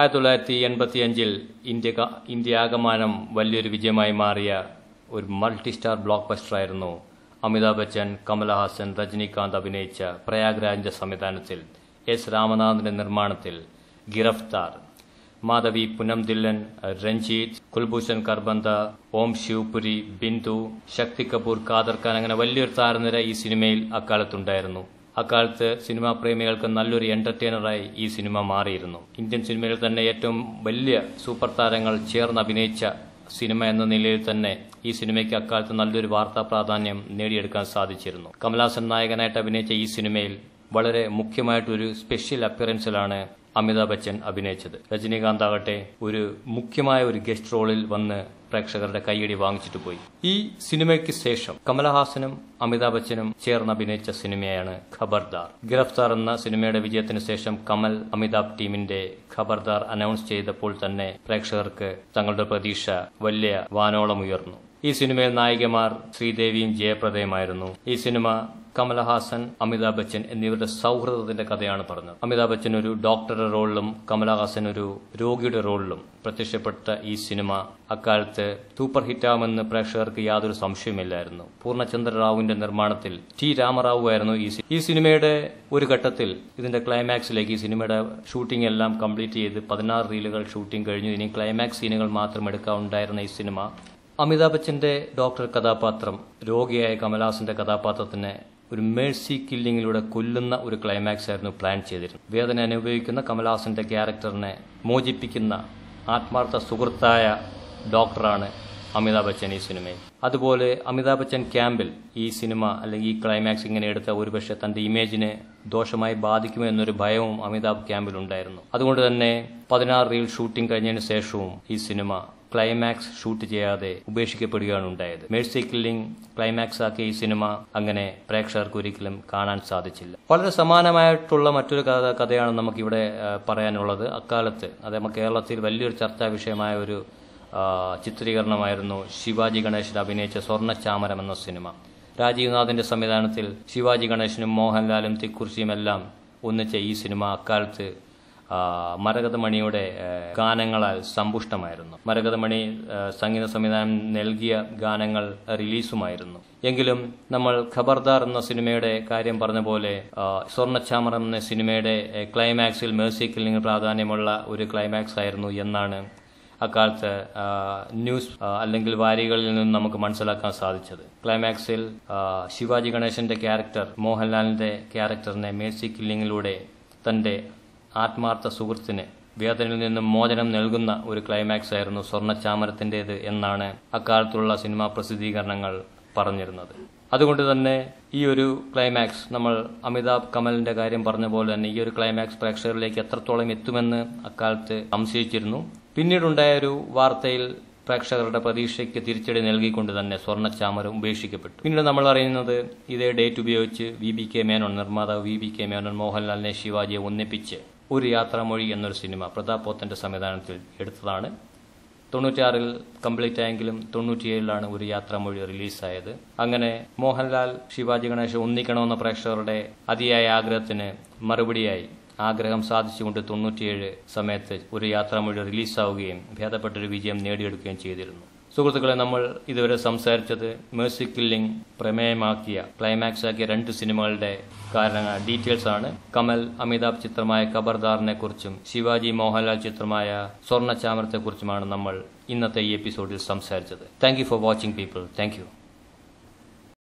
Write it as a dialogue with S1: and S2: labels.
S1: ആയിരത്തി തൊള്ളായിരത്തി എൺപത്തി അഞ്ചിൽ ഇന്ത്യ ഇന്ത്യയാകമാനം വലിയൊരു വിജയമായി മാറിയ ഒരു മൾട്ടി സ്റ്റാർ ബ്ലോക്ക് ആയിരുന്നു അമിതാഭ് ബച്ചൻ കമലഹാസൻ രജനീകാന്ത് അഭിനയിച്ച പ്രയാഗ്രാജിന്റെ സംവിധാനത്തിൽ എസ് രാമനാഥിന്റെ നിർമ്മാണത്തിൽ ഗിറഫ്താർ മാധവി ദില്ലൻ രഞ്ജിത്ത് കുൽഭൂഷൺ കർബന്ത ഓം ശിവപുരി ബിന്ദു ശക്തി കപൂർ കാദർ ഖാൻ അങ്ങനെ വലിയൊരു താരനിര ഈ സിനിമയിൽ അക്കാലത്തുണ്ടായിരുന്നു അക്കാലത്ത് സിനിമാ പ്രേമികൾക്ക് നല്ലൊരു എന്റർടൈനറായി ഈ സിനിമ മാറിയിരുന്നു ഇന്ത്യൻ സിനിമയിൽ തന്നെ ഏറ്റവും വലിയ സൂപ്പർ താരങ്ങൾ ചേർന്ന് അഭിനയിച്ച സിനിമ എന്ന നിലയിൽ തന്നെ ഈ സിനിമയ്ക്ക് അക്കാലത്ത് നല്ലൊരു വാർത്താ പ്രാധാന്യം നേടിയെടുക്കാൻ സാധിച്ചിരുന്നു കമലാസൻ നായകനായിട്ട് അഭിനയിച്ച ഈ സിനിമയിൽ വളരെ മുഖ്യമായിട്ടൊരു സ്പെഷ്യൽ അപ്പിയറൻസിലാണ് അമിതാഭ് ബച്ചൻ അഭിനയിച്ചത് രജനീകാന്ത് ആകട്ടെ ഒരു മുഖ്യമായ ഒരു ഗസ്റ്റ് റോളിൽ വന്ന് പ്രേക്ഷകരുടെ കൈയടി വാങ്ങിച്ചിട്ട് പോയി ഈ സിനിമയ്ക്ക് ശേഷം കമലഹാസനും അമിതാഭ് ബച്ചനും ചേർന്ന് അഭിനയിച്ച സിനിമയാണ് ഖബർദാർ ഗിരഫ്താർ എന്ന സിനിമയുടെ വിജയത്തിന് ശേഷം കമൽ അമിതാഭ് ടീമിന്റെ ഖബർദാർ അനൗൺസ് ചെയ്തപ്പോൾ തന്നെ പ്രേക്ഷകർക്ക് തങ്ങളുടെ പ്രതീക്ഷ വലിയ വാനോളം ഉയർന്നു ഈ സിനിമയിൽ നായികമാർ ശ്രീദേവിയും ജയപ്രദയുമായിരുന്നു ഈ സിനിമ കമലഹാസൻ അമിതാഭ് ബച്ചൻ എന്നിവരുടെ സൗഹൃദത്തിന്റെ കഥയാണ് പറഞ്ഞത് അമിതാഭ് ബച്ചൻ ഒരു ഡോക്ടറുടെ റോളിലും കമലഹാസൻ ഒരു രോഗിയുടെ റോളിലും പ്രത്യക്ഷപ്പെട്ട ഈ സിനിമ അക്കാലത്ത് സൂപ്പർ ഹിറ്റാമെന്ന് പ്രേക്ഷകർക്ക് യാതൊരു സംശയമില്ലായിരുന്നു പൂർണ്ണചന്ദ്ര റാവുവിന്റെ നിർമ്മാണത്തിൽ ടി രാമറാവു ആയിരുന്നു ഈ ഈ സിനിമയുടെ ഒരു ഘട്ടത്തിൽ ഇതിന്റെ ക്ലൈമാക്സിലേക്ക് ഈ സിനിമയുടെ ഷൂട്ടിംഗ് എല്ലാം കംപ്ലീറ്റ് ചെയ്ത് പതിനാറ് റീലുകൾ ഷൂട്ടിംഗ് കഴിഞ്ഞു ഇനി ക്ലൈമാക്സ് സീനുകൾ മാത്രം എടുക്കാവുണ്ടായിരുന്ന ഈ സിനിമ അമിതാഭ് ബച്ചന്റെ ഡോക്ടർ കഥാപാത്രം രോഗിയായ കമലഹാസന്റെ കഥാപാത്രത്തിന് ഒരു മേഴ്സി കില്ലിങ്ങിലൂടെ കൊല്ലുന്ന ഒരു ക്ലൈമാക്സ് ആയിരുന്നു പ്ലാൻ ചെയ്തിരുന്നത് വേദന അനുഭവിക്കുന്ന കമലഹാസന്റെ ക്യാരക്ടറിനെ മോചിപ്പിക്കുന്ന ആത്മാർത്ഥ സുഹൃത്തായ ഡോക്ടറാണ് അമിതാഭ് ബച്ചൻ ഈ സിനിമയിൽ അതുപോലെ അമിതാഭ് ബച്ചൻ ക്യാമ്പിൽ ഈ സിനിമ അല്ലെങ്കിൽ ഈ ക്ലൈമാക്സ് ഇങ്ങനെ എടുത്ത ഒരുപക്ഷെ തന്റെ ഇമേജിനെ ദോഷമായി ബാധിക്കുമോ എന്നൊരു ഭയവും അമിതാഭ് ക്യാമ്പിൽ ഉണ്ടായിരുന്നു അതുകൊണ്ട് തന്നെ പതിനാറ് റീൽ ഷൂട്ടിംഗ് കഴിഞ്ഞതിന് ശേഷവും ഈ സിനിമ ക്ലൈമാക്സ് ഷൂട്ട് ചെയ്യാതെ ഉപേക്ഷിക്കപ്പെടുകയാണ് ഉണ്ടായത് മേഴ്സി കില്ലിംഗ് ക്ലൈമാക്സ് ആക്കിയ ഈ സിനിമ അങ്ങനെ പ്രേക്ഷകർക്ക് ഒരിക്കലും കാണാൻ സാധിച്ചില്ല വളരെ സമാനമായിട്ടുള്ള മറ്റൊരു കഥ കഥയാണ് നമുക്കിവിടെ പറയാനുള്ളത് അക്കാലത്ത് അതേ കേരളത്തിൽ വലിയൊരു ചർച്ചാ വിഷയമായ ഒരു ചിത്രീകരണമായിരുന്നു ശിവാജി ഗണേശൻ അഭിനയിച്ച സ്വർണ്ണചാമരം എന്ന സിനിമ രാജീവ്നാഥിന്റെ സംവിധാനത്തിൽ ശിവാജി ഗണേശനും മോഹൻലാലും തിക്കുറിശിയും എല്ലാം ഒന്നിച്ച ഈ സിനിമ അക്കാലത്ത് മരകതമണിയുടെ ഗാനങ്ങളാൽ സമ്പുഷ്ടമായിരുന്നു മരകതമണി സംഗീത സംവിധാനം നൽകിയ ഗാനങ്ങൾ റിലീസുമായിരുന്നു എങ്കിലും നമ്മൾ ഖബർദാർ എന്ന സിനിമയുടെ കാര്യം പറഞ്ഞ പോലെ സ്വർണ്ണച്ചാമർ എന്ന സിനിമയുടെ ക്ലൈമാക്സിൽ മ്യൂസിക്കിൽ നിന്ന് പ്രാധാന്യമുള്ള ഒരു ക്ലൈമാക്സ് ആയിരുന്നു എന്നാണ് അക്കാലത്ത് ന്യൂസ് അല്ലെങ്കിൽ വാരികളിൽ നിന്നും നമുക്ക് മനസ്സിലാക്കാൻ സാധിച്ചത് ക്ലൈമാക്സിൽ ശിവാജി ഗണേശന്റെ ക്യാരക്ടർ മോഹൻലാലിന്റെ ക്യാരക്ടറിനെ മേഴ്സി കില്ലിങ്ങിലൂടെ തന്റെ ആത്മാർത്ഥ സുഹൃത്തിന് വേദനയിൽ നിന്നും മോചനം നൽകുന്ന ഒരു ക്ലൈമാക്സ് ആയിരുന്നു സ്വർണ്ണചാമരത്തിൻ്റേത് എന്നാണ് അക്കാലത്തുള്ള സിനിമാ പ്രസിദ്ധീകരണങ്ങൾ പറഞ്ഞിരുന്നത് അതുകൊണ്ട് തന്നെ ഈ ഒരു ക്ലൈമാക്സ് നമ്മൾ അമിതാഭ് കമലിന്റെ കാര്യം പറഞ്ഞ പോലെ തന്നെ ഈ ഒരു ക്ലൈമാക്സ് പ്രേക്ഷകരിലേക്ക് എത്രത്തോളം എത്തുമെന്ന് അക്കാലത്ത് സംശയിച്ചിരുന്നു പിന്നീടുണ്ടായ ഒരു വാർത്തയിൽ പ്രേക്ഷകരുടെ പ്രതീക്ഷയ്ക്ക് തിരിച്ചടി നൽകിക്കൊണ്ട് തന്നെ സ്വർണ്ണച്ചാമരം ഉപേക്ഷിക്കപ്പെട്ടു പിന്നീട് നമ്മൾ അറിയുന്നത് ഇതേ ഡേറ്റ് ഉപയോഗിച്ച് വി ബി കെ മേനോൻ നിർമ്മാതാവ് വി ബി കെ മേനോൻ മോഹൻലാലിനെ ശിവാജിയെ ഒന്നിപ്പിച്ച് ഒരു യാത്രാമൊഴി എന്നൊരു സിനിമ പ്രതാപ് പോത്തൻ്റെ സംവിധാനത്തിൽ എടുത്തതാണ് തൊണ്ണൂറ്റിയാറിൽ കംപ്ലീറ്റ് ആയെങ്കിലും തൊണ്ണൂറ്റിയേഴിലാണ് ഒരു യാത്രാമൊഴി റിലീസായത് അങ്ങനെ മോഹൻലാൽ ശിവാജി ഗണേശ് ഒന്നിക്കണമെന്ന പ്രേക്ഷകരുടെ അതിയായ ആഗ്രഹത്തിന് മറുപടിയായി ആഗ്രഹം സാധിച്ചുകൊണ്ട് തൊണ്ണൂറ്റിയേഴ് സമയത്ത് ഒരു യാത്രാമൊഴി റിലീസാവുകയും ഭേദപ്പെട്ടൊരു വിജയം നേടിയെടുക്കുകയും ചെയ്തിരുന്നു സുഹൃത്തുക്കളെ നമ്മൾ ഇതുവരെ സംസാരിച്ചത് മേഴ്സി കില്ലിംഗ് പ്രമേയമാക്കിയ ക്ലൈമാക്സ് ആക്കിയ രണ്ട് സിനിമകളുടെ കാരണങ്ങൾ ഡീറ്റെയിൽസ് ആണ് കമൽ അമിതാഭ് ചിത്രമായ ഖബർദാറിനെ കുറിച്ചും ശിവാജി മോഹൻലാൽ ചിത്രമായ സ്വർണ്ണ ചാമരത്തെക്കുറിച്ചുമാണ് നമ്മൾ ഇന്നത്തെ ഈ എപ്പിസോഡിൽ സംസാരിച്ചത് thank for watching people thank